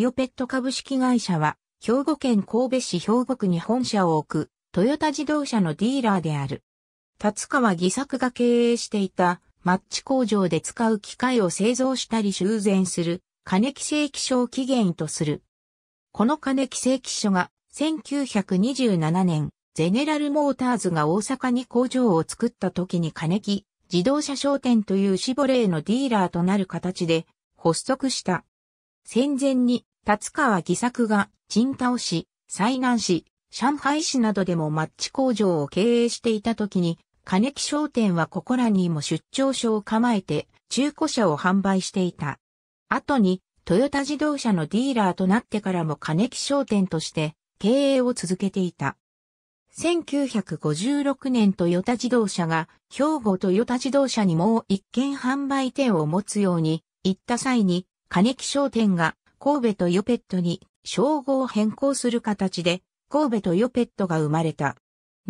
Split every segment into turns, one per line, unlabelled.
イオペット株式会社は、兵庫県神戸市兵庫区に本社を置く、トヨタ自動車のディーラーである。立川義作が経営していた、マッチ工場で使う機械を製造したり修繕する、金木正規書を起源とする。この金木正規書が、1927年、ゼネラルモーターズが大阪に工場を作った時に金木、自動車商店というシボレーのディーラーとなる形で、発足した。戦前に達川義作が、青島市、西南市、上海市などでもマッチ工場を経営していた時に、金木商店はここらにも出張所を構えて、中古車を販売していた。後に、トヨタ自動車のディーラーとなってからも金木商店として経営を続けていた。1956年トヨタ自動車が兵庫トヨタ自動車にもう一軒販売店を持つように行った際に金木商店が神戸とヨペットに称号を変更する形で、神戸とヨペットが生まれた。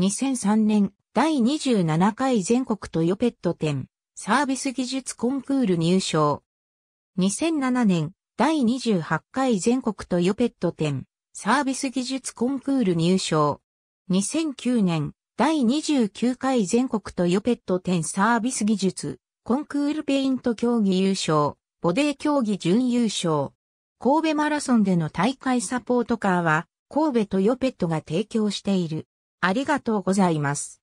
2003年、第27回全国トヨペット展、サービス技術コンクール入賞。2007年、第28回全国トヨペット展、サービス技術コンクール入賞。2009年、第29回全国トヨペット展サービス技術、コンクールペイント競技優勝、ボデー競技準優勝。神戸マラソンでの大会サポートカーは、神戸トヨペットが提供している。ありがとうございます。